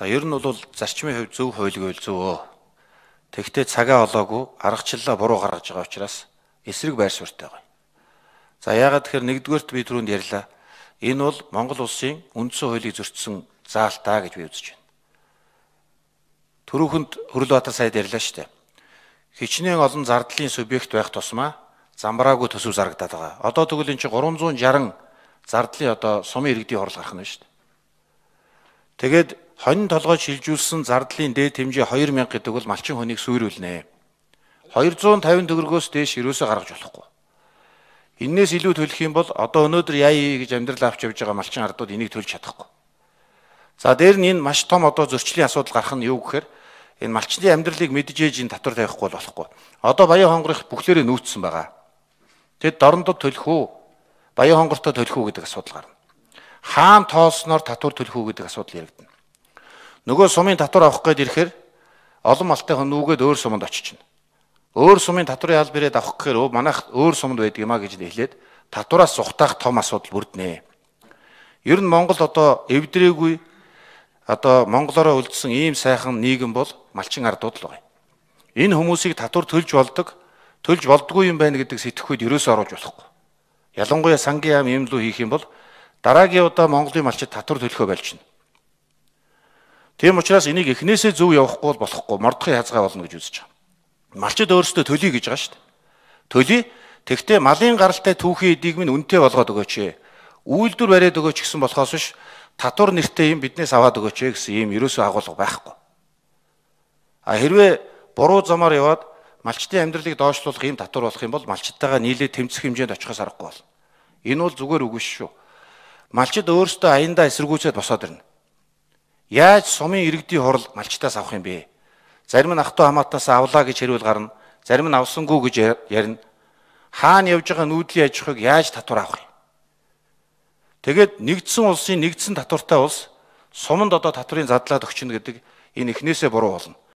За ер нь бол зарчмын хувь зөв хуйлгүй зөв. Тэгтээ цагаа олоогүй аргачлалаа буруу гаргаж байгаа учраас эсрэг байр суурьтай байгаа. За яагаад тэгэхээр нэгдүгээрт би түрүүнд ярьлаа. Энэ бол Монгол улсын үндсэн хуулийг зөрчсөн заалтаа гэж би үзэж байна. Төрөөхөнд Хөрөлбаатар сайд ярьлаа шүү дээ. Хичнээн олон зардлын субъект байх тусмаа замбраагүй төсөв зарагдаад байгаа. Одоо тэгвэл эн чинь 360 зардлын одоо сумын иргэдийн хурл гарах нь шүү дээ. Тэгээд Хонь толгой шилжүүлсэн зардлын дээд хэмжээ 2000 гэдэг бол малчин хонийг сүйрүүлнэ. 250 төгрөгөөс дээш ерөөсөө гаргаж болохгүй. Иннээс илүү төлөх юм бол одоо өнөөдөр яа яа гэж амьдрал авч явж байгаа малчин ардууд энийг төлж чадахгүй. За дээр нь энэ маш том одоо зөрчлийн асуудал гарах нь юу гэхээр энэ малчны амьдралыг мэдчихэж энэ татвар тавихгүй бол болохгүй. Одоо Баян хонгорох бүхлээрээ нүүцсэн байгаа. Тэгэд дорондод төлөх үү? Баян хонгортоо төлөх үү гэдэг асуудал гарна. Хаан тоолсноор татвар төлөх үү гэдэг асуудал яригдана. Нөгөө сумын татвар авах гээд ирэхээр олон малтайхан нүүгээд өөр суманд оччихно. Өөр сумын татврын ял бирээд авах гэхээр өө манайх өөр суманд байдаг юм а гэж нэхлээд татвараас сухтаах том асуудал бүрднэ. Ер нь Монгол одоо эвдрээгүй одоо монголоор үлдсэн ийм сайхан нийгэм бол малчин ардууд л байна. Энэ хүмүүсийг татвар төлж болдог, төлж болдгүй юм байна гэдэг сэтгэхүйд ерөөсөө оруулж болохгүй. Ялангуяа сангийн яам юм лүү хийх юм бол дараагийн удаа Монголын малчид татвар төлөхөө байлжна. Тийм учраас энийг эхнээсээ зөв явахгүй бол болохгүй мордхын хязгаа болно гэж үзэж байгаа. Малчид өөрсдөө төлөе гэж байгаа шүү дээ. Төлөе. Тэгтээ малын гаралтай түүхийн эдийг минь үнэтэй болгоод өгөөч ээ. Үйлдвэр бариад өгөөч гэсэн болохоос биш татвар нэртэй юм биднээс аваад өгөөч ээ гэсэн ийм ерөөсөө агуулга байхгүй. А хэрвээ буруу замаар яваад малчдын амьдралыг доошлуулах ийм татвар болох юм бол малчдтайгаа нийлээд тэмцэх хэмжээнд очихоос аргагүй болно. Энэ бол зүгээр үгүй шүү. Малчид өөрсдөө аяндаа эсэргүүцээд босоод ирнэ Яаж сумын иргэдийн хурал малчтаас авах юм бэ? Зарим нь ах トゥ хамаатаас авлаа гэж хэрүүл гарна. Зарим нь авсангүй гэж ярина. Хаана явж байгаа нүүдлийн аж ахуйг яаж татвар авах юм? Тэгээд нэгдсэн улсын нэгдсэн татвартай улс суманд одоо татврын задлаад өгчнө гэдэг энэ эхнээсээ буруу болно.